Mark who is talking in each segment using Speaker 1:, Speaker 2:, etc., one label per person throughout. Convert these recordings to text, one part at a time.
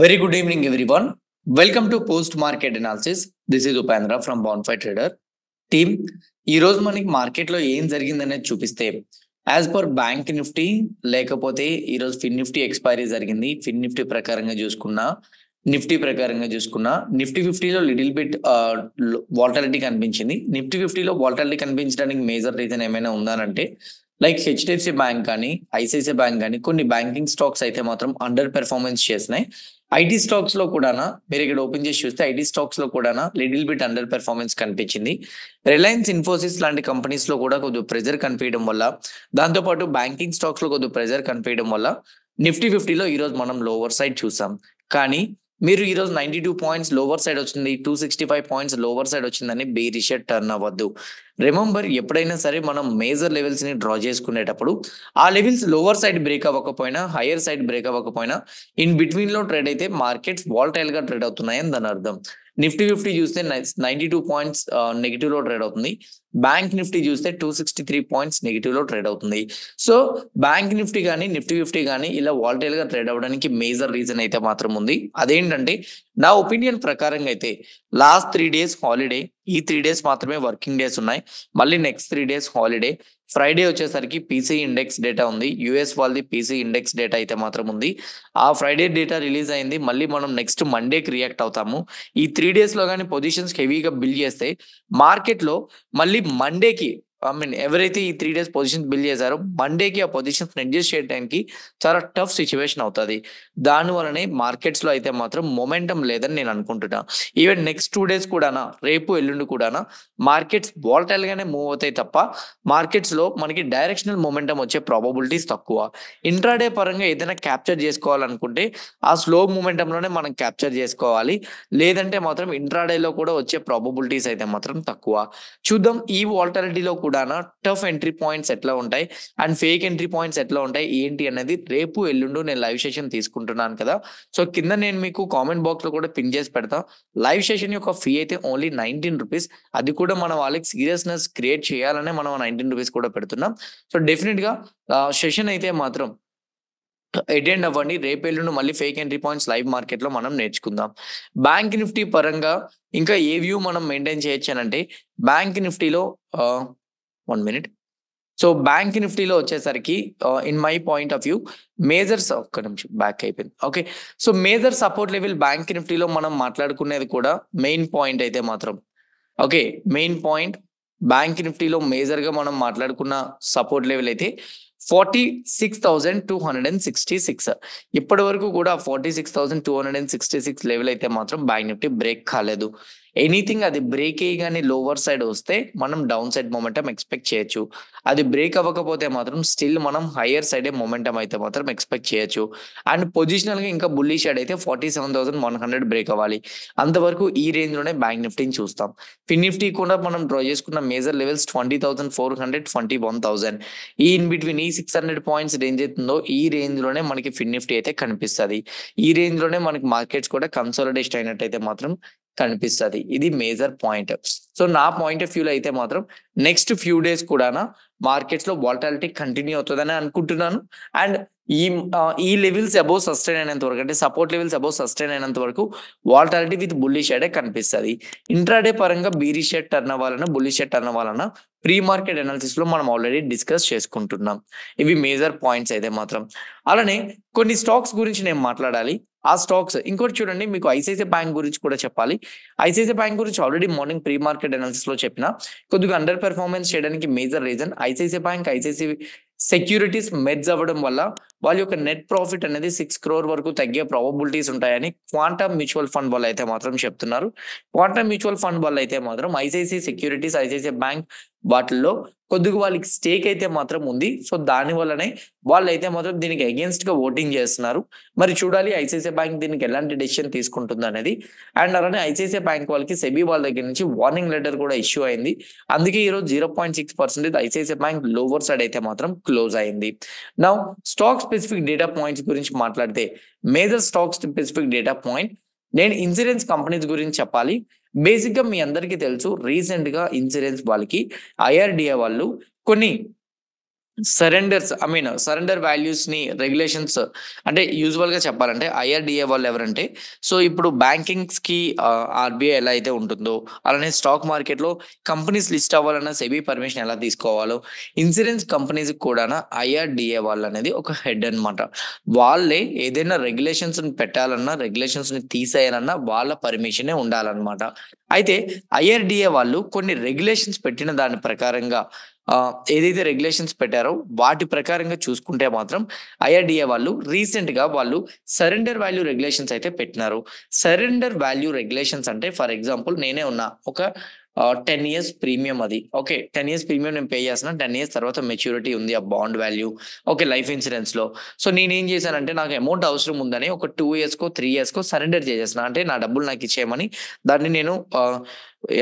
Speaker 1: Good good evening, everyone. Welcome to post market analysis this is Upendra from బాన్ఫై trader team ఈ రోజు మనకి మార్కెట్లో ఏం జరిగిందనేది చూపిస్తే యాజ్ పర్ బ్యాంక్ నిఫ్టీ లేకపోతే ఈ రోజు ఫిన్ నిఫ్టీ ఎక్స్పైరీ జరిగింది ఫిన్ నిఫ్టీ ప్రకారంగా చూసుకున్నా నిఫ్టీ ప్రకారంగా చూసుకున్నా నిఫ్టీ ఫిఫ్టీలో లిటిల్ బిట్ వాల్టాలిటీ కనిపించింది నిఫ్టీ ఫిఫ్టీలో వాల్టాలిటీ కనిపించడానికి మేజర్ రీజన్ ఏమైనా ఉందానంటే లైక్ హెచ్డిఎఫ్సి బ్యాంక్ కానీ ఐసిఐసిఐ బ్యాంక్ కానీ కొన్ని బ్యాంకింగ్ స్టాక్స్ అయితే మాత్రం అండర్ పెర్ఫార్మెన్స్ చేసినాయి ఐటీ స్టాక్స్ లో కూడానా మీరు ఇక్కడ ఓపెన్ చేసి చూస్తే ఐటీ స్టాక్స్ లో కూడానా లిటిల్ బిట్ అండర్ పెర్ఫార్మెన్స్ కనిపించింది రిలయన్స్ ఇన్ఫోసిస్ లాంటి కంపెనీస్ లో కూడా కొద్దిగా ప్రెజర్ కనిపించడం వల్ల దాంతోపాటు బ్యాంకింగ్ స్టాక్స్ లో కొద్దిగా ప్రెజర్ కనిపించడం వల్ల నిఫ్టీ ఫిఫ్టీలో ఈరోజు మనం లోవర్ సైడ్ చూసాం కానీ మీరు ఈరోజు ninety two points lower side వచ్చింది two sixty five points lower side వచ్చిందని బేరిష టర్న్ అవ్వద్దు రిమంబర్ ఎప్పుడైనా సరే మనం మేజర్ లెవెల్స్ ని డ్రా చేసుకునేటప్పుడు ఆ లెవెల్స్ లోవర్ సైడ్ బ్రేక్ అవ్వకపోయినా హయ్యర్ సైడ్ బ్రేక్ అవ్వకపోయినా ఇన్ బిట్వీన్ లో ట్రేడ్ అయితే మార్కెట్స్ వాల్టైల్ గా ట్రేడ్ అవుతున్నాయని దాని అర్థం నిఫ్టీ ఫిఫ్టీ చూస్తే నైన్టీ టూ పాయింట్స్ నెగిటివ్ లో ట్రేడ్ అవుతుంది బ్యాంక్ నిఫ్టీ చూస్తే two sixty three points negative లో ట్రేడ్ అవుతుంది సో బ్యాంక్ నిఫ్టీ కానీ నిఫ్టీ ఫిఫ్టీ కానీ ఇలా వాల్టైల్ గా ట్రేడ్ అవ్వడానికి మేజర్ రీజన్ అయితే మాత్రం ఉంది అదేంటంటే నా ఒపీనియన్ ప్రకారంగా అయితే లాస్ట్ త్రీ డేస్ హాలిడే ఈ త్రీ డేస్ మాత్రమే వర్కింగ్ డేస్ ఉన్నాయి మళ్ళీ next three days holiday Friday వచ్చేసరికి పీసీ ఇండెక్స్ డేటా ఉంది యూఎస్ వాళ్ళది పీసీ ఇండెక్స్ డేటా అయితే మాత్రం ఉంది ఆ ఫ్రైడే డేటా రిలీజ్ అయింది మళ్ళీ మనం నెక్స్ట్ మండేకి రియాక్ట్ అవుతాము ఈ త్రీ డేస్లో కానీ పొజిషన్స్ హెవీగా బిల్డ్ చేస్తే మార్కెట్లో మళ్ళీ మండేకి ఐ మీన్ ఎవరైతే ఈ త్రీ డేస్ పొజిషన్స్ బిల్డ్ చేశారో మండేకి ఆ పొజిషన్స్ అడ్జస్ట్ చేయడానికి చాలా టఫ్ సిచ్యువేషన్ అవుతుంది దాని వలనే మార్కెట్స్లో అయితే మాత్రం మొమెంటం లేదని నేను అనుకుంటున్నా ఈవెన్ నెక్స్ట్ టూ డేస్ కూడానా రేపు ఎల్లుండి కూడానా మార్కెట్స్ గానే మూవ్ అవుతాయి తప్ప మార్కెట్స్లో మనకి డైరెక్షనల్ మొమెంటం వచ్చే ప్రాబబిలిటీస్ తక్కువ ఇంట్రాడే పరంగా ఏదైనా క్యాప్చర్ చేసుకోవాలనుకుంటే ఆ స్లో లోనే మనం క్యాప్చర్ చేసుకోవాలి లేదంటే మాత్రం ఇంట్రాడేలో కూడా వచ్చే ప్రాబబిలిటీస్ అయితే మాత్రం తక్కువ చూద్దాం ఈ వాలటాలిటీలో కూడా కూడా టఫ్ ఎంట్రీ పాయింట్స్ ఎట్లా ఉంటాయి అండ్ ఫేక్ ఎంట్రీ పాయింట్స్ ఎట్లా ఉంటాయి ఏంటి అనేది రేపు ఎల్లుండు నేను లైవ్ సెషన్ తీసుకుంటున్నాను కదా సో కింద నేను మీకు కామెంట్ బాక్స్ లో కూడా పిన్ చేసి పెడతా లైవ్ సెషన్ యొక్క ఫీ అయితే ఓన్లీ నైన్టీన్ రూపీస్ అది కూడా మన వాళ్ళకి సీరియస్నెస్ క్రియేట్ చేయాలనే మనం నైన్టీన్ రూపీస్ కూడా పెడుతున్నాం సో డెఫినెట్ గా సెషన్ అయితే మాత్రం అటెండ్ అవ్వండి రేపు ఎల్లుండి మళ్ళీ fake entry points live market లో మనం నేర్చుకుందాం బ్యాంక్ నిఫ్టీ పరంగా ఇంకా ఏ వ్యూ మనం మెయింటైన్ చేయొచ్చు అంటే బ్యాంక్ నిఫ్టీలో వన్ మినిట్ సో బ్యాంక్ నిఫ్టీలో వచ్చేసరికి in my point of view major ఒక్క నిమిషం బ్యాక్ అయిపోయింది okay so major support level bank నిఫ్టీలో మనం మాట్లాడుకునేది కూడా మెయిన్ పాయింట్ అయితే మాత్రం ఓకే మెయిన్ పాయింట్ బ్యాంక్ నిఫ్టీలో మేజర్ గా మనం మాట్లాడుకున్న సపోర్ట్ లెవెల్ అయితే forty six thousand two hundred and sixty six ఇప్పటి వరకు కూడా forty six thousand two hundred and sixty six level అయితే మాత్రం బ్యాంక్ నిఫ్టీ బ్రేక్ కాలేదు ఎనీథింగ్ అది బ్రేక్ అయ్యి కానీ లోవర్ సైడ్ వస్తే మనం డౌన్ సైడ్ మొమెంటం ఎక్స్పెక్ట్ చేయొచ్చు అది బ్రేక్ అవ్వకపోతే మాత్రం స్టిల్ మనం హయ్యర్ సైడే మొమెంటం అయితే మాత్రం ఎక్స్పెక్ట్ చేయొచ్చు అండ్ పొజిషనల్ గా ఇంకా బుల్లీ సైడ్ అయితే forty seven thousand one hundred break అవ్వాలి అంతవరకు ఈ రేంజ్ లోనే బ్యాంక్ నిఫ్టీని చూస్తాం ఫిన్ నిఫ్టీ కూడా మనం డ్రా చేసుకున్న major levels twenty thousand four hundred twenty one thousand ఈ ఇన్ బిట్వీన్ ఈ సిక్స్ హండ్రెడ్ పాయింట్స్ రేంజ్ అవుతుందో ఈ రేంజ్ లోనే మనకి ఫిన్ నిఫ్టీ అయితే కనిపిస్తుంది ఈ రేంజ్ లోనే మనకి మార్కెట్స్ కూడా కన్సాలిడేషన్ అయినట్టయితే మాత్రం కనిపిస్తుంది ఇది మేజర్ పాయింట్ సో నా పాయింట్ ఆఫ్ వ్యూలో అయితే మాత్రం నెక్స్ట్ ఫ్యూ డేస్ కూడా మార్కెట్స్ లో వాలటాలిటీ కంటిన్యూ అవుతుందని అనుకుంటున్నాను అండ్ ఈ ఈ లెవెల్స్ అబౌవ్ సస్టైన్ అయినంత వరకు అంటే సపోర్ట్ లెవెల్స్ అబౌవ్ సస్టైన్ అయినంత వరకు వాలటాలిటీ విత్ బుల్లి షేడే కనిపిస్తుంది ఇంట్రాడే పరంగా బీరీ షేడ్ టర్న్ అవ్వాలన్నా బుల్లి షేడ్ టర్న్ అవ్వాలన్నా ప్రీ మార్కెట్ అనాలిసిస్ లో మనం ఆల్రెడీ డిస్కస్ చేసుకుంటున్నాం ఇవి మేజర్ పాయింట్స్ అయితే మాత్రం అలానే కొన్ని స్టాక్స్ గురించి నేను మాట్లాడాలి ఆ స్టాక్స్ ఇంకోటి చూడండి మీకు ఐసిఐసిఐ బ్యాంక్ గురించి కూడా చెప్పాలి ఐసిఐసిఐ బ్యాంక్ గురించి already morning pre market analysis లో చెప్పిన కొద్దిగా అండర్ పెర్ఫార్మెన్స్ చేయడానికి major reason ICICI bank ICICI securities merge అవ్వడం వల్ల వాళ్ళ యొక్క నెట్ ప్రాఫిట్ అనేది సిక్స్ క్రోర్ వరకు తగ్గే ప్రాబబిలిటీస్ ఉంటాయని క్వాంటమ్ మ్యూచువల్ ఫండ్ వాళ్ళు అయితే మాత్రం చెప్తున్నారు క్వాంటమ్ మ్యూచువల్ ఫండ్ వాళ్ళు అయితే మాత్రం ఐసీసీ సెక్యూరిటీస్ ఐసిఐసిఐ బ్యాంక్ వాటిల్లో కొద్దిగా వాళ్ళకి స్టేక్ అయితే మాత్రం ఉంది సో దాని వల్లనే వాళ్ళు అయితే మాత్రం దీనికి అగేన్స్ట్ గా ఓటింగ్ చేస్తున్నారు మరి చూడాలి ఐసిఐసిఐ బ్యాంక్ దీనికి ఎలాంటి డెసిషన్ తీసుకుంటుంది అనేది అండ్ అలానే ఐసీసీ బ్యాంక్ వాళ్ళకి సెబీ వాళ్ళ దగ్గర నుంచి వార్నింగ్ లెటర్ కూడా ఇష్యూ అయింది అందుకే ఈరోజు zero point six percentage ICICI bank lower side అయితే మాత్రం క్లోజ్ అయింది నా స్టాక్స్ స్పెసిఫిక్ డేటా పాయింట్స్ గురించి మాట్లాడితే major stock specific data point నేను ఇన్సూరెన్స్ కంపెనీస్ గురించి చెప్పాలి బేసిక్గా మీ అందరికీ తెలుసు రీసెంట్గా ఇన్సూరెన్స్ వాళ్ళకి ఐఆర్డిఏ వాళ్ళు కొన్ని surrenders I mean surrender values ని రెగ్యులేషన్స్ అంటే యూజువల్ గా చెప్పాలంటే ఐఆర్డిఏ వాళ్ళు ఎవరంటే సో ఇప్పుడు బ్యాంకింగ్స్ కి ఆర్బీఐ ఎలా అయితే ఉంటుందో అలానే స్టాక్ మార్కెట్ లో కంపెనీస్ లిస్ట్ అవ్వాలన్నా సెబీ పర్మిషన్ ఎలా తీసుకోవాలో ఇన్సూరెన్స్ కంపెనీస్ కూడా ఐఆర్డిఏ వాళ్ళు అనేది ఒక హెడ్ అనమాట వాళ్ళే ఏదైనా రెగ్యులేషన్స్ ని పెట్టాలన్నా రెగ్యులేషన్స్ ని తీసేయాలన్నా వాళ్ళ పర్మిషనే ఉండాలన్నమాట అయితే ఐఆర్డిఏ వాళ్ళు కొన్ని రెగ్యులేషన్స్ పెట్టిన దాని ప్రకారంగా ఏదైతే రెగ్యులేషన్స్ పెట్టారో వాటి ప్రకారంగా చూసుకుంటే మాత్రం ఐఆర్డిఏ వాళ్ళు రీసెంట్గా వాళ్ళు సరెండర్ వాల్యూ రెగ్యులేషన్స్ అయితే పెట్టినారు సరెండర్ వాల్యూ రెగ్యులేషన్స్ అంటే ఫర్ ఎగ్జాంపుల్ నేనే ఉన్నా ఒక టెన్ ఇయర్స్ ప్రీమియం అది ఓకే టెన్ ఇయర్స్ ప్రీమియం నేను పే చేస్తున్నా టెన్ ఇయర్స్ తర్వాత మెచ్యూరిటీ ఉంది ఆ bond value okay life insurance లో సో నేనేం చేశానంటే నాకు అమౌంట్ అవసరం ఉందని ఒక టూ ఇయర్స్కో త్రీ ఇయర్స్కో సరెండర్ చేసేసిన అంటే నా డబ్బులు నాకు ఇచ్చేయమని దాన్ని నేను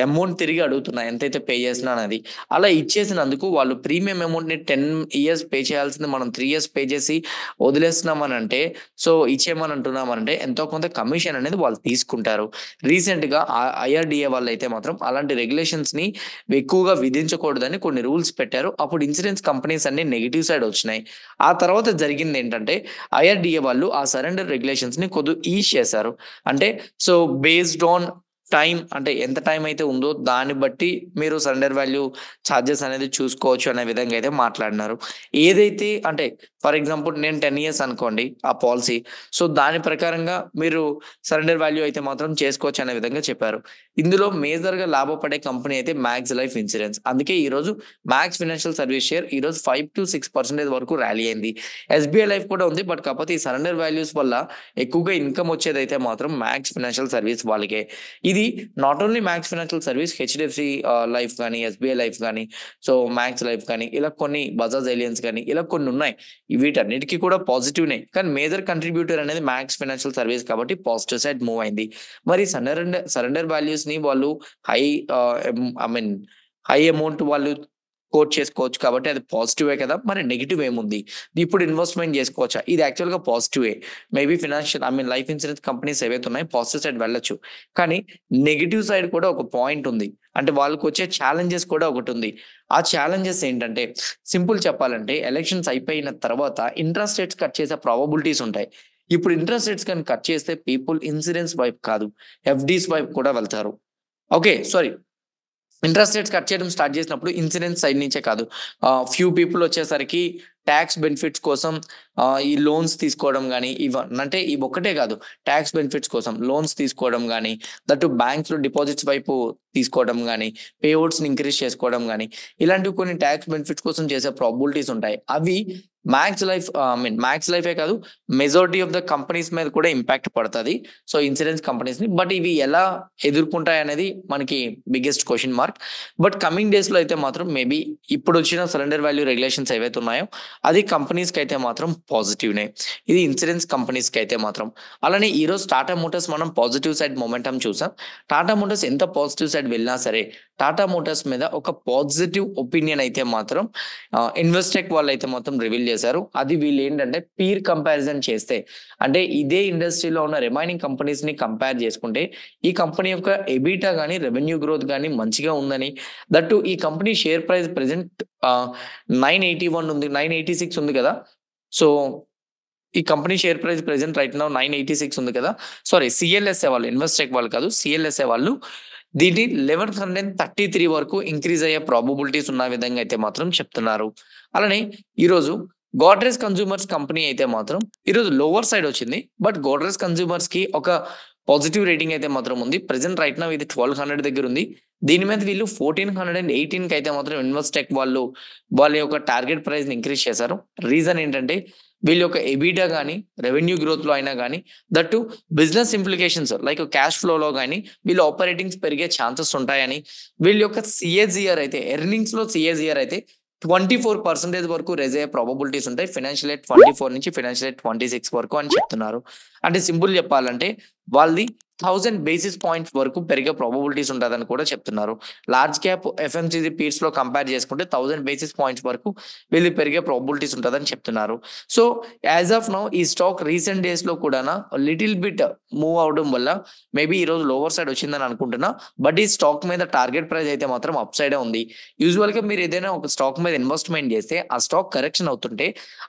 Speaker 1: అమౌంట్ తిరిగి అడుగుతున్నా ఎంతైతే పే చేసినా అనేది అలా ఇచ్చేసినందుకు వాళ్ళు ప్రీమియం అమౌంట్ ని టెన్ ఇయర్స్ పే చేయాల్సింది మనం త్రీ ఇయర్స్ పే చేసి వదిలేస్తున్నామనంటే సో ఇచ్చేయమని అంటున్నామంటే ఎంతో కొంత కమిషన్ అనేది వాళ్ళు తీసుకుంటారు రీసెంట్ గా ఐఆర్డిఏ వాళ్ళు అయితే మాత్రం అలాంటి రెగ్యులేషన్స్ ని ఎక్కువగా విధించకూడదని కొన్ని రూల్స్ పెట్టారు అప్పుడు ఇన్సూరెన్స్ కంపెనీస్ అన్ని నెగిటివ్ సైడ్ వచ్చినాయి ఆ తర్వాత జరిగింది ఏంటంటే ఐఆర్డిఏ వాళ్ళు ఆ సరెండర్ రెగ్యులేషన్స్ ని కొద్దిగా ఈజ్ చేశారు అంటే సో బేస్డ్ ఆన్ టైం అంటే ఎంత టైం అయితే ఉందో దాన్ని బట్టి మీరు సరెండర్ వాల్యూ ఛార్జెస్ అనేది చూసుకోవచ్చు అనే విధంగా అయితే మాట్లాడినారు ఏదైతే అంటే ఫర్ ఎగ్జాంపుల్ నేను టెన్ ఇయర్స్ అనుకోండి ఆ పాలసీ సో దాని ప్రకారంగా మీరు సరెండర్ వాల్యూ అయితే మాత్రం చేసుకోవచ్చు అనే విధంగా చెప్పారు ఇందులో మేజర్ గా లాభపడే కంపెనీ అయితే మ్యాక్స్ లైఫ్ ఇన్సూరెన్స్ అందుకే ఈ రోజు మ్యాక్స్ ఫైనాన్షియల్ సర్వీస్ షేర్ ఈ రోజు ఫైవ్ టు సిక్స్ పర్సెంటేజ్ వరకు ర్యాలీ అయింది ఎస్బీఐ లైఫ్ కూడా ఉంది బట్ కాకపోతే ఈ సరెండర్ వాల్యూస్ వల్ల ఎక్కువగా ఇన్కమ్ వచ్చేదైతే మాత్రం మ్యాక్స్ ఫైనాన్షియల్ సర్వీస్ వాళ్ళకే ఇది not only Max financial service HDFC life కానీ ఎస్బీఐ లైఫ్ కానీ సో మ్యాక్స్ లైఫ్ కానీ ఇలా కొన్ని బజాజ్ ఎలియన్స్ కానీ ఇలా కొన్ని ఉన్నాయి వీటన్నిటికీ కూడా పాజిటివ్నే కానీ మేజర్ కంట్రిబ్యూటర్ అనేది మ్యాక్స్ ఫైనాన్షియల్ సర్వీస్ కాబట్టి పాజిటివ్ సైడ్ మూవ్ అయింది మరి సరెండర్ సరెండర్ వాల్యూస్ ని వాళ్ళు high I mean high amount వాళ్ళు కోట్ చేసుకోవచ్చు కాబట్టి అది పాజిటివే కదా మరి నెగిటివ్ ఏముంది ఇప్పుడు ఇన్వెస్ట్మెంట్ చేసుకోవచ్చా ఇది యాక్చువల్గా పాజిటివే maybe financial I mean life insurance companies ఏవైతే ఉన్నాయి పాజిటివ్ సైడ్ వెళ్ళొచ్చు కానీ నెగిటివ్ సైడ్ కూడా ఒక పాయింట్ ఉంది అంటే వాళ్ళకి వచ్చే ఛాలెంజెస్ కూడా ఒకటి ఉంది ఆ ఛాలెంజెస్ ఏంటంటే సింపుల్ చెప్పాలంటే ఎలక్షన్స్ అయిపోయిన తర్వాత ఇంట్రెస్ట్ రేట్స్ కట్ చేసే ప్రాబబిలిటీస్ ఉంటాయి ఇప్పుడు ఇంట్రెస్ట్ రేట్స్ కానీ కట్ చేస్తే పీపుల్ ఇన్సూరెన్స్ వైపు కాదు ఎఫ్డీస్ వైపు కూడా వెళ్తారు okay sorry interest rates cut చేయడం స్టార్ట్ చేసినప్పుడు ఇన్సూరెన్స్ సైడ్ నుంచే కాదు ఫ్యూ పీపుల్ వచ్చేసరికి ట్యాక్స్ బెనిఫిట్స్ కోసం ఈ లోన్స్ తీసుకోవడం కానీ ఇవ అంటే ఇవి ఒక్కటే కాదు ట్యాక్స్ బెనిఫిట్స్ కోసం లోన్స్ తీసుకోవడం కానీ దట్టు బ్యాంక్స్లో డిపాజిట్స్ వైపు తీసుకోవడం కానీ పేఅవుట్స్ని ఇంక్రీజ్ చేసుకోవడం కానీ ఇలాంటివి కొన్ని ట్యాక్స్ బెనిఫిట్స్ కోసం చేసే ప్రాబిలిటీస్ ఉంటాయి అవి Max life I mean Max లైఫే కాదు మెజారిటీ ఆఫ్ ద కంపెనీస్ మీద కూడా ఇంపాక్ట్ పడుతుంది సో ఇన్సూరెన్స్ కంపెనీస్ని బట్ ఇవి ఎలా ఎదుర్కొంటాయి అనేది మనకి biggest question mark but coming డేస్లో అయితే మాత్రం మేబీ ఇప్పుడు వచ్చిన సిలిండర్ వాల్యూ రెగ్యులేషన్స్ ఏవైతే ఉన్నాయో అది కంపెనీస్కి అయితే మాత్రం పాజిటివ్నే ఇది ఇన్సూరెన్స్ కంపెనీస్కి అయితే మాత్రం అలానే ఈరోజు టాటా మోటార్స్ మనం పాజిటివ్ సైడ్ మొమెంటం చూసాం టాటా మోటార్స్ ఎంత పాజిటివ్ సైడ్ వెళ్ళినా సరే టాటా మోటార్స్ మీద ఒక పాజిటివ్ ఒపీనియన్ అయితే మాత్రం ఇన్వెస్టెక్ వాళ్ళు అయితే మాత్రం రివీల్ చేశారు అది వీళ్ళు ఏంటంటే పీర్ కంపారిజన్ చేస్తే అంటే ఇదే ఇండస్ట్రీలో ఉన్న రిమైనింగ్ కంపెనీస్ ని కంపేర్ చేసుకుంటే ఈ కంపెనీ యొక్క ఎబిటా కానీ రెవెన్యూ గ్రోత్ కానీ మంచిగా ఉందని దట్టు ఈ company share price present nine eighty one ఉంది నైన్ ఎయిటీ సిక్స్ ఉంది కదా సో ఈ company share price present right నా నైన్ ఎయిటీ సిక్స్ ఉంది కదా సారీ సిఎల్ఎస్ఏ వాళ్ళు ఇన్వెస్టెక్ వాళ్ళు కాదు సిఎల్ఎస్ఏ వాళ్ళు దీని లెవెన్ హండ్రెడ్ థర్టీ త్రీ వరకు ఇంక్రీజ్ అయ్యే ప్రాబబిలిటీస్ ఉన్న విధంగా అయితే మాత్రం చెప్తున్నారు అలానే ఈరోజు గోడ్రేజ్ కన్జ్యూమర్స్ కంపెనీ అయితే మాత్రం ఈరోజు లోవర్ సైడ్ వచ్చింది బట్ గోడ్రేజ్ కన్జ్యూమర్స్ కి ఒక పాజిటివ్ రేటింగ్ అయితే మాత్రం ఉంది ప్రెసెంట్ రైట్ నా ఇది ట్వెల్వ్ హండ్రెడ్ దగ్గర ఉంది దీని మీద వీళ్ళు ఫోర్టీన్ హండ్రెడ్ అండ్ ఎయిటీన్ కి అయితే మాత్రం ఇన్వెస్టెక్ వాళ్ళు వాళ్ళ యొక్క టార్గెట్ ప్రైస్ ని ఇంక్రీజ్ చేశారు రీజన్ ఏంటంటే వీళ్ళ యొక్క ఎబిటా కానీ రెవెన్యూ గ్రోత్ లో అయినా కానీ that business implications like cash flow లో గానీ వీళ్ళు ఆపరేటింగ్స్ పెరిగే ఛాన్సెస్ ఉంటాయని వీళ్ళ యొక్క సిఏజిఆర్ అయితే ఎర్నింగ్స్ లో సిఏజిఆర్ అయితే ట్వంటీ ఫోర్ పర్సెంటేజ్ వరకు రైజ్ అయ్యే ప్రాబబిలిటీస్ ఉంటాయి ఫినాన్షియల్ ఎయిట్ ట్వంటీ ఫోర్ నుంచి ఫినాన్షియల్ ఎయిట్ ట్వంటీ సిక్స్ వరకు అని చెప్తున్నారు అంటే సింపుల్ చెప్పాలంటే వాళ్ళది థౌజండ్ బేసిస్ పాయింట్స్ వరకు పెరిగే ప్రాబబిలిటీస్ ఉంటుందని కూడా చెప్తున్నారు లార్జ్ క్యాప్ ఎఫ్ఎంసీజీ పీర్స్ లో కంపేర్ చేసుకుంటే థౌజండ్ బేసిస్ పాయింట్స్ వరకు వీళ్ళు పెరిగే ప్రాబబిలిటీస్ ఉంటుందని చెప్తున్నారు సో యాజ్ ఆఫ్ నౌ ఈ స్టాక్ రీసెంట్ డేస్ లో కూడా లిటిల్ బిట్ మూవ్ అవడం వల్ల మేబీ ఈ రోజు లోవర్ సైడ్ వచ్చిందని అనుకుంటున్నా బట్ ఈ స్టాక్ మీద టార్గెట్ ప్రైస్ అయితే మాత్రం అప్ సైడ్ ఉంది యూజువల్ గా మీరు ఏదైనా ఒక స్టాక్ మీద ఇన్వెస్ట్మెంట్ చేస్తే ఆ స్టాక్ కరెక్షన్ అవుతుంటే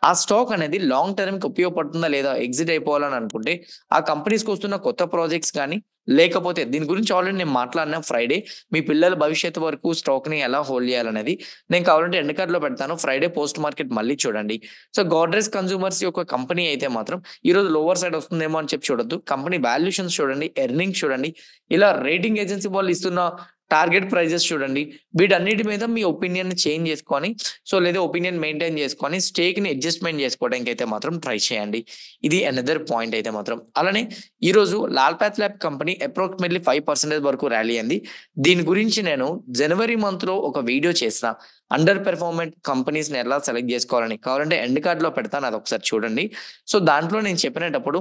Speaker 1: ఆ స్టాక్ అనేది లాంగ్ టర్మ్ కి ఉపయోగపడుతుందా లేదా ఎగ్జిట్ అయిపోవాలని అనుకుంటే ఆ కంపెనీస్కి వస్తున్న కొత్త ప్రాజెక్ట్స్ కానీ లేకపోతే దీని గురించి ఆల్రెడీ నేను మాట్లాడినా ఫ్రైడే మీ పిల్లల భవిష్యత్తు వరకు స్టాక్ ని ఎలా హోల్డ్ చేయాలనేది నేను కావాలంటే ఎండ్ కార్డ్ లో పెడతాను ఫ్రైడే పోస్ట్ మార్కెట్ మళ్ళీ చూడండి సో గోడ్రెస్ కన్సూమర్స్ యొక్క కంపెనీ అయితే మాత్రం ఈ రోజు లోవర్ సైడ్ వస్తుందేమో అని చెప్పి చూడొద్దు కంపెనీ వాల్యూషన్స్ చూడండి ఎర్నింగ్స్ చూడండి ఇలా రేటింగ్ ఏజెన్సీ వాళ్ళు ఇస్తున్న టార్గెట్ ప్రైజెస్ చూడండి వీటన్నిటి మీద మీ ఒపీనియన్ చేంజ్ చేసుకొని సో లేదా ఒపీనియన్ మెయింటైన్ చేసుకొని ని అడ్జస్ట్మెంట్ చేసుకోవడానికి అయితే మాత్రం ట్రై చేయండి ఇది అనదర్ పాయింట్ అయితే మాత్రం అలానే ఈరోజు Lal path lab company approximately five వరకు ర్యాలీ అయింది దీని గురించి నేను జనవరి మంత్లో ఒక వీడియో చేసిన అండర్ పెర్ఫార్మెంట్ కంపెనీస్ని ఎలా సెలెక్ట్ చేసుకోవాలని కావాలంటే ఎండ్ కార్డ్ లో పెడతాను అది ఒకసారి చూడండి సో దాంట్లో నేను చెప్పినప్పుడు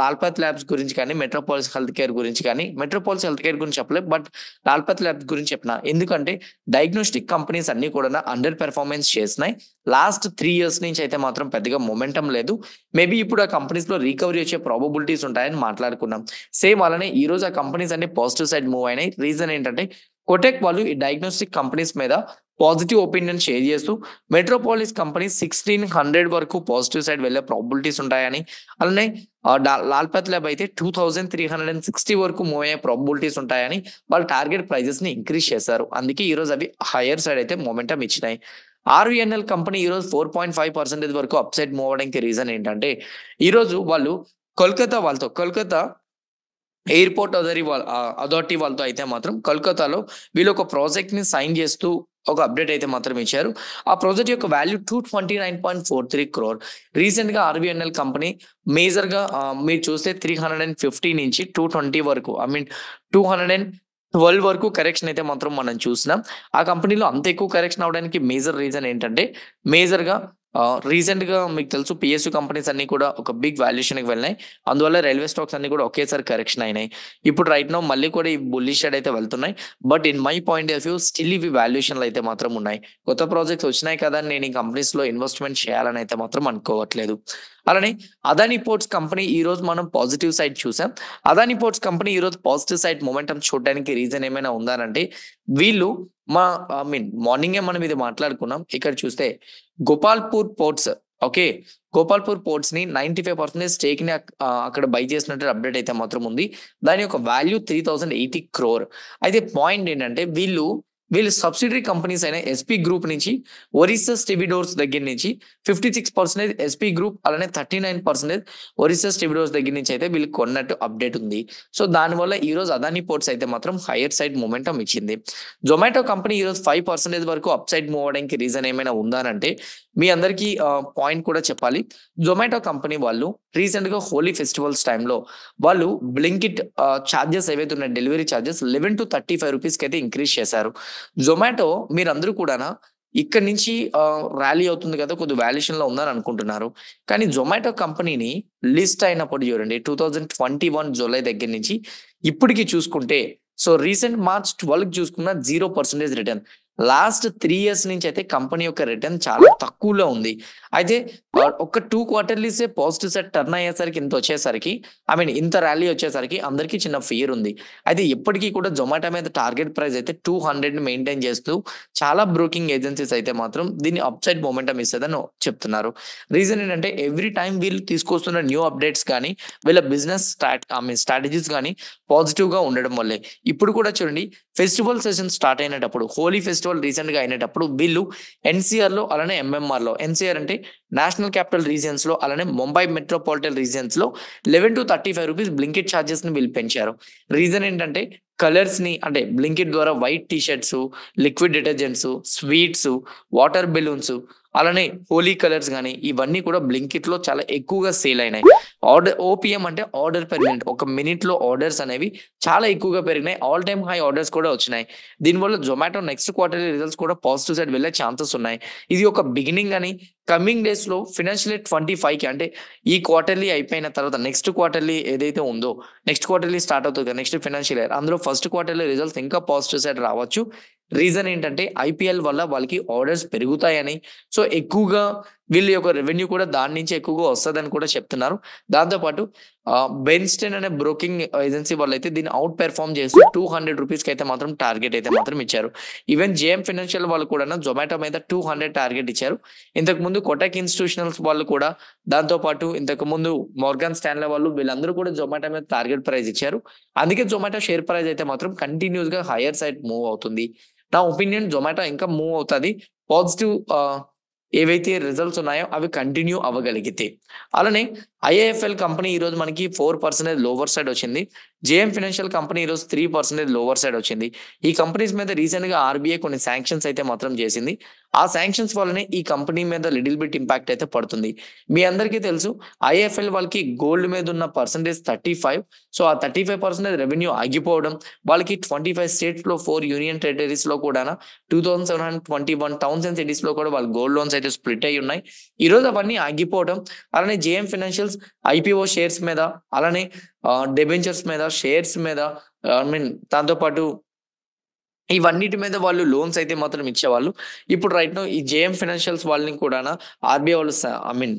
Speaker 1: లాల్పత్ ల్యాబ్స్ గురించి కానీ మెట్రోపాలిస్ హెల్త్ కేర్ గురించి కానీ మెట్రోపాలిస్ హెల్త్ కేర్ గురించి చెప్పలేదు బట్ లాల్పత్ ల్యాబ్స్ గురించి చెప్పిన ఎందుకంటే డయాగ్నోస్టిక్ కంపెనీస్ అన్ని కూడా అండర్ పెర్ఫార్మెన్స్ చేసినాయి లాస్ట్ త్రీ ఇయర్స్ నుంచి అయితే మాత్రం పెద్దగా మొమెంటం లేదు మేబీ ఇప్పుడు ఆ కంపెనీస్ లో రికవరీ వచ్చే ప్రాబబిలిటీస్ ఉంటాయని మాట్లాడుకున్నాం సేమ్ అలానే ఈ రోజు ఆ కంపెనీస్ అన్ని పాజిటివ్ సైడ్ మూవ్ అయినాయి రీజన్ ఏంటంటే కొటెక్ వాళ్ళు ఈ డయాగ్నోస్టిక్ కంపెనీస్ మీద పాజిటివ్ ఒపీనియన్ షేర్ చేస్తూ మెట్రోపాలిస్ కంపెనీ సిక్స్టీన్ హండ్రెడ్ వరకు పాజిటివ్ సైడ్ వెళ్ళే ప్రాబిలిటీస్ ఉంటాయని అలానే లాల్పత్ ల్యాబ్ అయితే two thousand three hundred and sixty వరకు మూవ్ అయ్యే ప్రాబిలిటీస్ ఉంటాయని వాళ్ళు టార్గెట్ ప్రైజెస్ ని ఇంక్రీజ్ చేశారు అందుకే ఈరోజు అవి హైయర్ సైడ్ అయితే మొమెంటం ఇచ్చినాయి ఆర్వీఎన్ఎల్ కంపెనీ ఈరోజు ఫోర్ పాయింట్ ఫైవ్ పర్సెంటేజ్ వరకు అప్సైడ్ మూవ్ అవడానికి రీజన్ ఏంటంటే ఈరోజు వాళ్ళు కోల్కతా వాళ్ళతో కోల్కతా ఎయిర్పోర్ట్ అథారి వాళ్ళ అథారిటీ వాళ్ళతో అయితే మాత్రం కోల్కతాలో వీళ్ళు ఒక ప్రాజెక్ట్ ని సైన్ చేస్తూ ఒక అప్డేట్ అయితే మాత్రం ఇచ్చారు ఆ ప్రాజెక్ట్ యొక్క value two twenty nine point four three crore రీసెంట్గా ఆర్బీఎన్ఎల్ కంపెనీ మేజర్గా మీరు చూస్తే త్రీ హండ్రెడ్ అండ్ ఫిఫ్టీ నుంచి టూ ట్వంటీ వరకు I mean two hundred and twelve వరకు కరెక్షన్ అయితే మాత్రం మనం చూసినాం ఆ కంపెనీలో అంత ఎక్కువ కరెక్షన్ అవడానికి మేజర్ రీజన్ ఏంటంటే మేజర్గా రీసెంట్ గా మీకు తెలుసు పిఎస్యు కంపెనీస్ అన్ని కూడా ఒక బిగ్ వాల్యుయేషన్ కి వెళ్ళినాయి అందువల్ల రైల్వే స్టాక్స్ అన్ని కూడా ఒకేసారి కరెక్షన్ అయినాయి ఇప్పుడు రైట్ నో మళ్ళీ కూడా ఈ బుల్లి షెడ్ అయితే వెళ్తున్నాయి but in my point of view still ఇవి వాల్యుయేషన్లు అయితే మాత్రం ఉన్నాయి కొత్త ప్రాజెక్ట్స్ వచ్చినాయి కదా నేను ఈ కంపెనీస్ లో ఇన్వెస్ట్మెంట్ చేయాలని అయితే మాత్రం అనుకోవట్లేదు అలానే అదాని పోర్ట్స్ కంపెనీ ఈ రోజు మనం పాజిటివ్ సైడ్ చూసాం అదాని పోర్ట్స్ కంపెనీ ఈ రోజు పాజిటివ్ సైడ్ మొమెంటం చూడడానికి రీజన్ ఏమైనా ఉందానంటే వీళ్ళు మా ఐ మీన్ మార్నింగే మనం ఇది మాట్లాడుకున్నాం ఇక్కడ చూస్తే Gopalpur ports okay Gopalpur ports ని నైన్టీ ఫైవ్ పర్సెంటేజ్ స్టేక్ ని అక్కడ బై చేసినట్టు అప్డేట్ అయితే మాత్రం ఉంది దాని యొక్క value three thousand eighty crore అయితే పాయింట్ ఏంటంటే వీళ్ళు వీళ్ళు సబ్సిడరీ కంపెనీస్ అయిన ఎస్పీ గ్రూప్ నుంచి ఒరిస్సా స్టెబిడోర్స్ దగ్గర నుంచి fifty six percentage SP group అలానే thirty nine percentage Orissa stevedores దగ్గర నుంచి అయితే వీళ్ళు కొన్నట్టు అప్డేట్ ఉంది సో దానివల్ల ఈ రోజు అదానీ పోర్ట్స్ అయితే మాత్రం హైయర్ సైడ్ మూమెంటం ఇచ్చింది జొమాటో కంపెనీ ఈ రోజు ఫైవ్ పర్సెంటేజ్ వరకు అప్ సైడ్ మూవ్ అవడానికి రీజన్ ఏమైనా ఉందా అంటే మీ అందరికీ పాయింట్ కూడా చెప్పాలి జొమాటో కంపెనీ వాళ్ళు రీసెంట్ గా హోలీ ఫెస్టివల్స్ టైంలో వాళ్ళు బ్లింకిట్ ఛార్జెస్ ఏవైతే ఉన్నాయి delivery charges eleven to thirty five రూపీస్కి అయితే ఇంక్రీజ్ చేశారు జొమాటో మీరందరూ కూడా ఇక్కడ నుంచి ర్యాలీ అవుతుంది కదా కొద్ది వాల్యుయేషన్ లో ఉందని అనుకుంటున్నారు కానీ జొమాటో కంపెనీని లిస్ట్ అయినప్పుడు చూడండి two thousand twenty one July దగ్గర నుంచి ఇప్పటికీ చూసుకుంటే సో రీసెంట్ మార్చ్ ట్వెల్వ్ చూసుకున్న zero percentage return last three years నుంచి అయితే కంపెనీ యొక్క రిటర్న్ చాలా తక్కువలో ఉంది అయితే ఒక two quarterlies positive set turn అయ్యేసరికి ఇంత వచ్చేసరికి ఐ మీన్ ఇంత ర్యాలీ వచ్చేసరికి అందరికీ చిన్న ఫియర్ ఉంది అయితే ఇప్పటికీ కూడా జొమాటో మీద టార్గెట్ ప్రైస్ అయితే టూ హండ్రెడ్ మెయింటైన్ చేస్తూ చాలా బ్రోకింగ్ ఏజెన్సీస్ అయితే మాత్రం దీన్ని అప్ సైడ్ మూమెంటం ఇస్తుందని చెప్తున్నారు రీజన్ ఏంటంటే ఎవ్రీ టైం వీళ్ళు తీసుకొస్తున్న న్యూ అప్డేట్స్ కానీ వీళ్ళ business strat I mean strategies కానీ పాజిటివ్గా ఉండడం వల్లే ఇప్పుడు కూడా చూడండి ఫెస్టివల్ సెషన్ స్టార్ట్ అయినప్పుడు హోలీ ఫెస్టివల్ రీసెంట్గా అయినప్పుడు వీళ్ళు ఎన్సీఆర్లో అలానే ఎంఎంఆర్లో ఎన్సీఆర్ అంటే నేషనల్ క్యాపిటల్ లో అలానే ముంబై మెట్రోపాలిటన్ లో eleven to thirty five rupees Blinkit ని వీళ్ళు పెంచారు రీజన్ ఏంటంటే కలర్స్ ని అంటే బ్లింకెట్ ద్వారా white T shirts liquid detergents sweets water balloons అలానే హోలీ కలర్స్ కానీ ఇవన్నీ కూడా బ్లింకిట్ లో చాలా ఎక్కువగా సేల్ అయినాయి ఆర్డర్ ఓపీఎం అంటే ఆర్డర్ పర్ మినిట్ ఒక మినిట్ లో ఆర్డర్స్ అనేవి చాలా ఎక్కువగా పెరిగినాయి ఆల్ టైమ్ హై ఆర్డర్స్ కూడా వచ్చినాయి దీనివల్ల జొమాటో నెక్స్ట్ క్వార్టర్లీ రిజల్ట్స్ కూడా పాజిటివ్ సైడ్ వెళ్ళే ఛాన్సెస్ ఉన్నాయి ఇది ఒక బిగినింగ్ అని కమింగ్ డేస్ లో ఫినాన్షియల్ ట్వంటీ ఫైవ్ కి అంటే ఈ క్వార్టర్లీ అయిపోయిన తర్వాత నెక్స్ట్ క్వార్టర్లీ ఏదైతే ఉందో నెక్స్ట్ క్వార్టర్లీ స్టార్ట్ అవుతుంది నెక్స్ట్ ఫినాన్షియల్ ఇయర్ అందులో ఫస్ట్ క్వార్టర్లీ రిజల్ట్స్ ఇంకా పాజిటివ్ సైడ్ రావచ్చు రీజన్ ఏంటంటే ఐపీఎల్ వల్ల వాళ్ళకి ఆర్డర్స్ పెరుగుతాయని సో ఎక్కువగా వీళ్ళ యొక్క రెవెన్యూ కూడా దాని నుంచి ఎక్కువగా వస్తుందని కూడా చెప్తున్నారు దాంతోపాటు బెన్స్టెన్ అనే బ్రోకింగ్ ఏజెన్సీ వాళ్ళు అయితే దీన్ని అవుట్ పెర్ఫామ్ చేస్తూ టూ హండ్రెడ్ రూపీస్కి అయితే మాత్రం టార్గెట్ అయితే మాత్రం ఇచ్చారు ఈవెన్ జేఎం ఫైనాన్షియల్ వాళ్ళు కూడా జొమాటో మీద టూ హండ్రెడ్ టార్గెట్ ఇచ్చారు ఇంతకు ముందు కొటక్ ఇన్స్టిట్యూషనల్స్ వాళ్ళు కూడా దాంతోపాటు ఇంతకు ముందు మోర్గాన్ స్టాన్లే వాళ్ళు వీళ్ళందరూ కూడా జొమాటో మీద టార్గెట్ ప్రైస్ ఇచ్చారు అందుకే జొమాటో షేర్ ప్రైజ్ అయితే మాత్రం కంటిన్యూస్ గా హైయర్ సైడ్ మూవ్ అవుతుంది నా ఒపీనియన్ జొమాటో ఇంకా మూవ్ అవుతుంది పాజిటివ్ ఏవైతే రిజల్ట్స్ ఉన్నాయో అవి కంటిన్యూ అవ్వగలిగితే అలానే ఐఏఎఫ్ఎల్ కంపెనీ ఈరోజు మనకి ఫోర్ పర్సెంటేజ్ లోవర్ సైడ్ వచ్చింది జేఎం ఫైనాన్షియల్ కంపెనీ ఈరోజు త్రీ పర్సెంటేజ్ లోవర్ సైడ్ వచ్చింది ఈ కంపెనీస్ మీద రీసెంట్గా ఆర్బీఐ కొన్ని శాంక్షన్స్ అయితే మాత్రం చేసింది ఆ శాంక్షన్స్ వల్లనే ఈ కంపెనీ మీద లిటిల్ బిట్ ఇంపాక్ట్ అయితే పడుతుంది మీ అందరికీ తెలుసు ఐఎఫ్ఎల్ వాళ్ళకి గోల్డ్ మీద ఉన్న పర్సంటేజ్ థర్టీ ఫైవ్ సో ఆ థర్టీ ఫైవ్ పర్సెంటేజ్ రెవెన్యూ ఆగిపోవడం వాళ్ళకి ట్వంటీ ఫైవ్ స్టేట్స్లో ఫోర్ యూనియన్ లో కూడా two thousand seven hundred twenty one towns and లో కూడా వాళ్ళు గోల్డ్ లోన్స్ అయితే స్ప్లిట్ అయి ఉన్నాయి ఈ రోజు అవన్నీ ఆగిపోవడం అలానే జేఎం ఫైనాన్షియల్స్ ఐపీఓ షేర్స్ మీద అలానే డెబెంచర్స్ మీద షేర్స్ మీద ఐ మీన్ దాంతో పాటు ఇవన్నిటి మీద వాళ్ళు లోన్స్ అయితే మాత్రం ఇచ్చేవాళ్ళు ఇప్పుడు రైట్ ఈ జేఎం ఫైనాన్షియల్స్ వాళ్ళని కూడా ఆర్బీఐ వాళ్ళు ఐ మీన్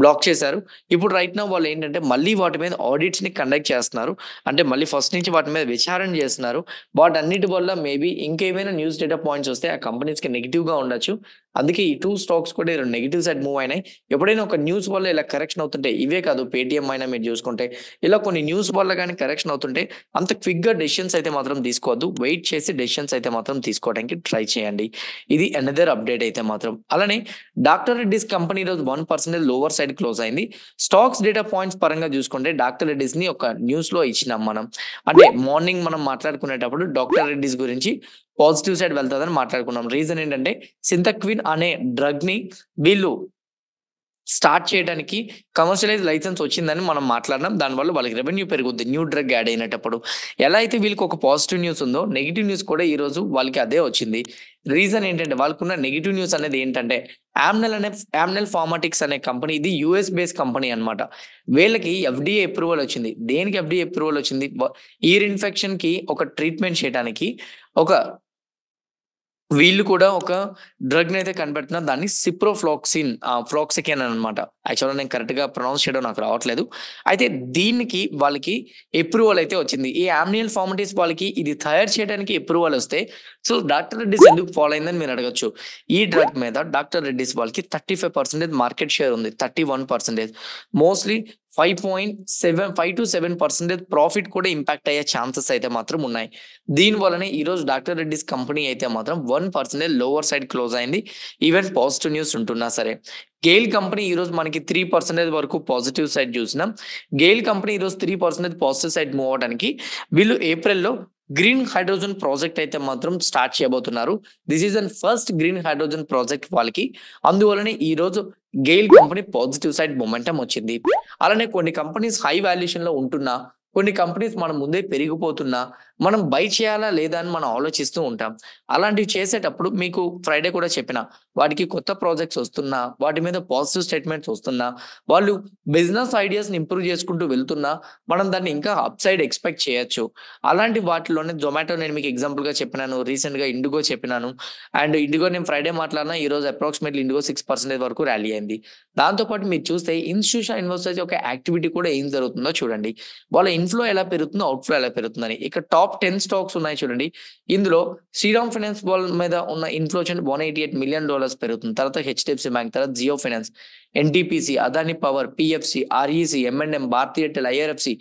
Speaker 1: బ్లాక్ చేశారు ఇప్పుడు రైట్ నా వాళ్ళు ఏంటంటే మళ్ళీ వాటి మీద ఆడిట్స్ ని కండక్ట్ చేస్తున్నారు అంటే మళ్ళీ ఫస్ట్ నుంచి వాటి మీద విచారణ చేస్తున్నారు వాటన్నిటి వల్ల మేబీ ఇంకేమైనా న్యూస్ డేటా పాయింట్స్ వస్తే ఆ కంపెనీస్ కి నెగిటివ్ గా ఉండొచ్చు అందుకే ఈ టూ స్టాక్స్ కూడా రెండు నెగిటివ్ సైడ్ మూవ్ అయినాయి ఎప్పుడైనా ఒక న్యూస్ వల్ల ఇలా కరెక్షన్ అవుతుంటే ఇవే కాదు పేటిఎం అయినా మీరు చూసుకుంటే ఇలా కొన్ని న్యూస్ వల్ల కానీ కరెక్షన్ అవుతుంటే అంత క్విక్గా డెసిషన్స్ అయితే మాత్రం తీసుకోవద్దు వెయిట్ చేసి డెసిషన్స్ అయితే మాత్రం తీసుకోవడానికి ట్రై చేయండి ఇది అనదర్ అప్డేట్ అయితే మాత్రం అలానే డాక్టర్ రెడ్డిస్ కంపెనీ ఈరోజు one percentage lower side close అయింది స్టాక్స్ డేటా పాయింట్స్ పరంగా చూసుకుంటే డాక్టర్ రెడ్డిస్ ని ఒక న్యూస్ లో ఇచ్చినాం మనం అంటే మార్నింగ్ మనం మాట్లాడుకునేటప్పుడు డాక్టర్ రెడ్డిస్ గురించి పాజిటివ్ సైడ్ వెళ్తుందని మాట్లాడుకున్నాం రీజన్ ఏంటంటే సింతక్విన్ అనే డ్రగ్ ని వీళ్ళు స్టార్ట్ చేయడానికి కమర్షియలైజ్ లైసెన్స్ వచ్చిందని మనం మాట్లాడినాం దానివల్ల వాళ్ళకి రెవెన్యూ పెరుగుద్ది న్యూ డ్రగ్ యాడ్ అయినప్పుడు ఎలా అయితే వీళ్ళకి ఒక పాజిటివ్ న్యూస్ ఉందో నెగిటివ్ న్యూస్ కూడా ఈ రోజు వాళ్ళకి అదే వచ్చింది రీజన్ ఏంటంటే వాళ్ళకున్న నెగిటివ్ న్యూస్ అనేది ఏంటంటే యామ్నెల్ అనే యామ్నెల్ ఫార్మాటిక్స్ అనే కంపెనీ ఇది యుఎస్ బేస్ కంపెనీ అనమాట వీళ్ళకి ఎఫ్డిఏ అప్రూవల్ వచ్చింది దేనికి ఎఫ్డిఏ అప్రూవల్ వచ్చింది ఇయర్ ఇన్ఫెక్షన్ కి ఒక ట్రీట్మెంట్ చేయడానికి ఒక వీళ్ళు కూడా ఒక డ్రగ్ అయితే కనబెడుతున్నారు దాన్ని సిప్రోఫ్లాక్సిన్ ఫ్లాక్సికెన్ అనమాట యాక్చువల్గా నేను కరెక్ట్గా ప్రొనౌన్స్ చేయడం నాకు రావట్లేదు అయితే దీనికి వాళ్ళకి అప్రూవల్ అయితే వచ్చింది ఈ ఆమ్నియల్ ఫార్మటీస్ వాళ్ళకి ఇది తయారు చేయడానికి అప్రూవల్ వస్తే సో డాక్టర్ రెడ్డిస్ ఎందుకు ఫాలో అయిందని మీరు అడగచ్చు ఈ డ్రగ్ మీద డాక్టర్ రెడ్డిస్ వాళ్ళకి థర్టీ ఫైవ్ మార్కెట్ షేర్ ఉంది thirty one percentage mostly five point seven five to seven percentage profit కూడా ఇంపాక్ట్ అయ్యే ఛాన్సెస్ అయితే మాత్రం ఉన్నాయి దీని వలనే ఈరోజు డాక్టర్ రెడ్డిస్ కంపెనీ అయితే మాత్రం one percentage lower side close అయింది ఈవెన్ పాజిటివ్ న్యూస్ ఉంటున్నా సరే గెయిల్ కంపెనీ ఈరోజు మనకి త్రీ పర్సెంటేజ్ వరకు పాజిటివ్ సైడ్ చూసినాం గెయిల్ కంపెనీ ఈరోజు three percentage positive side move అవడానికి వీళ్ళు ఏప్రిల్లో గ్రీన్ హైడ్రోజన్ ప్రాజెక్ట్ అయితే మాత్రం స్టార్ట్ చేయబోతున్నారు this is an first green hydrogen project వాళ్ళకి అందువలనే ఈరోజు GAIL company positive side momentum వచ్చింది అలానే కొన్ని కంపెనీస్ హై వాల్యుయేషన్ లో ఉంటున్నా కొన్ని కంపెనీస్ మన ముందే పెరిగిపోతున్నా మనం బై చేయాలా లేదా అని మనం ఆలోచిస్తూ ఉంటాం అలాంటివి చేసేటప్పుడు మీకు ఫ్రైడే కూడా చెప్పిన వాటికి కొత్త ప్రాజెక్ట్స్ వస్తున్నా వాటి మీద పాజిటివ్ స్టేట్మెంట్స్ వస్తున్నా వాళ్ళు బిజినెస్ ఐడియాస్ని ఇంప్రూవ్ చేసుకుంటూ వెళ్తున్నా మనం దాన్ని ఇంకా అప్ సైడ్ ఎక్స్పెక్ట్ చేయొచ్చు అలాంటి వాటిలోనే జొమాటో నేను మీకు ఎగ్జాంపుల్గా చెప్పినాను రీసెంట్గా ఇండిగో చెప్పినాను అండ్ ఇండిగో నేను ఫ్రైడే మాట్లాడినా ఈరోజు అప్రాక్సిమేట్లీ ఇండిగో సిక్స్ పర్సెంటేజ్ వరకు ర్యాలీ అయింది దాంతోపాటు మీరు చూస్తే ఇన్స్టిట్యూషన్ ఇన్వెస్టర్స్ యొక్క యాక్టివిటీ కూడా ఏం జరుగుతుందో చూడండి వాళ్ళ ఇన్ఫ్లో ఎలా పెరుగుతుందో అవుట్ఫ్లో ఎలా పెరుగుతుందని ఇక టాప్ టాప్ టెన్ స్టాక్స్ ఉన్నాయి చూడండి ఇందులో శ్రీరామ్ ఫైనాన్స్ బాల్ మీద ఉన్న inflation one eighty eight million dollars పెరుగుతుంది తర్వాత హెచ్డిఎఫ్సి బ్యాంక్ తర్వాత Jio finance NTPC Adani power PFC REC MNM Bharatiya Airtel IRFC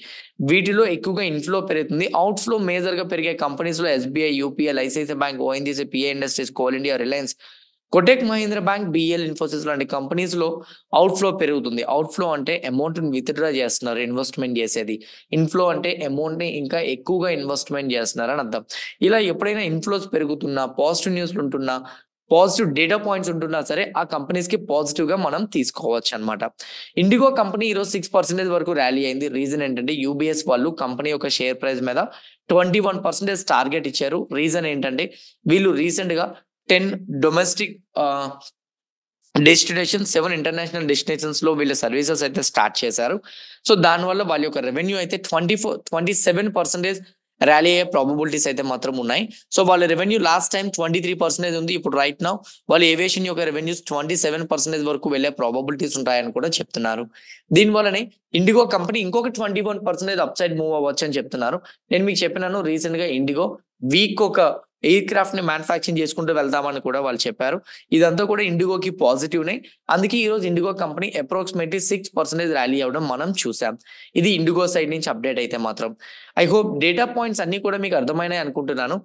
Speaker 1: వీటిలో ఎక్కువగా ఇన్ఫ్లో పెరుగుతుంది అవుట్ఫ్లో గా పెరిగే కంపెనీస్లో SBI UPI ICICI bank ONGC PA industries coal India Reliance Kotak Mahindra bank BL Infosys లాంటి కంపెనీస్ అవుట్ అవుట్ఫ్లో పెరుగుతుంది అవుట్ఫ్లో అంటే అమౌంట్ విత్ విత్డ్రా చేస్తున్నారు ఇన్వెస్ట్మెంట్ చేసేది ఇన్ఫ్లో అంటే అమౌంట్ ని ఇంకా ఎక్కువగా ఇన్వెస్ట్మెంట్ చేస్తున్నారని అర్థం ఇలా ఎప్పుడైనా ఇన్ఫ్లోస్ పెరుగుతున్నా పాజిటివ్ న్యూస్ ఉంటున్నా పాజిటివ్ డేటా పాయింట్స్ ఉంటున్నా సరే ఆ కంపెనీస్ కి పాజిటివ్ గా మనం తీసుకోవచ్చు అనమాట ఇండిగో కంపెనీ ఈరోజు సిక్స్ పర్సెంటేజ్ వరకు ర్యాలీ అయింది రీజన్ ఏంటంటే యూబీఎస్ వాళ్ళు కంపెనీ యొక్క షేర్ ప్రైస్ మీద ట్వంటీ వన్ పర్సెంటేజ్ టార్గెట్ ఇచ్చారు రీజన్ ఏంటంటే వీళ్ళు రీసెంట్ గా ten domestic destination seven international destinations లో వీళ్ళ సర్వీసెస్ అయితే స్టార్ట్ చేశారు సో దానివల్ల వాళ్ళ యొక్క రెవెన్యూ అయితే twenty four twenty seven percentage rally అయ్యే ప్రాబబిలిటీస్ అయితే మాత్రం ఉన్నాయి సో వాళ్ళ revenue last time twenty three percentage ఉంది ఇప్పుడు రైట్ నౌ వాళ్ళు ఏవియేషన్ యొక్క రెవెన్యూస్ ట్వంటీ సెవెన్ పర్సెంటేజ్ వరకు వెళ్ళే ప్రాబబిలిటీస్ ఉంటాయని కూడా చెప్తున్నారు దీనివల్లనే ఇండిగో కంపెనీ ఇంకొక twenty one percentage up side move అవ్వచ్చు అని చెప్తున్నారు నేను మీకు చెప్పినాను రీసెంట్ గా ఇండిగో వీక్ ఒక ఎయిర్ క్రాఫ్ట్ ని మ్యానుఫాక్చరింగ్ చేసుకుంటూ వెళ్దామని కూడా వాళ్ళు చెప్పారు ఇదంతా కూడా ఇండిగోకి నే అందుకే ఈ రోజు IndiGo company approximately six percentage rally అవ్వడం మనం చూసాం ఇది ఇండిగో సైడ్ నుంచి అప్డేట్ అయితే మాత్రం ఐ హోప్ డేటా పాయింట్స్ అన్ని కూడా మీకు అర్థమైనాయి అనుకుంటున్నాను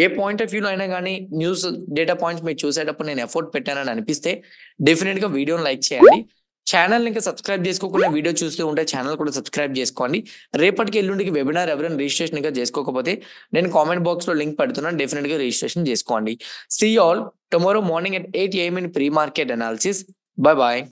Speaker 1: ఏ పాయింట్ ఆఫ్ వ్యూలో అయినా కానీ న్యూస్ డేటా పాయింట్స్ మీరు చూసేటప్పుడు నేను ఎఫోర్ట్ పెట్టానని అనిపిస్తే గా వీడియోని లైక్ చేయండి ఛానల్ ఇంకా సబ్స్క్రైబ్ చేసుకోకుండా వీడియో చూస్తూ ఉంటే ఛానల్ కూడా సబ్స్క్రైబ్ చేసుకోండి రేపటికి ఎల్లుండికి వెబినార్ ఎవరైనా రిజిస్ట్రేషన్ ఇంకా చేసుకోకపోతే నేను కామెంట్ బాక్స్ లో లింక్ పెడుతున్నాను డెఫినెట్ గా రిజిస్ట్రేషన్ చేసుకోండి see all tomorrow morning at eight AM in pre market analysis bye bye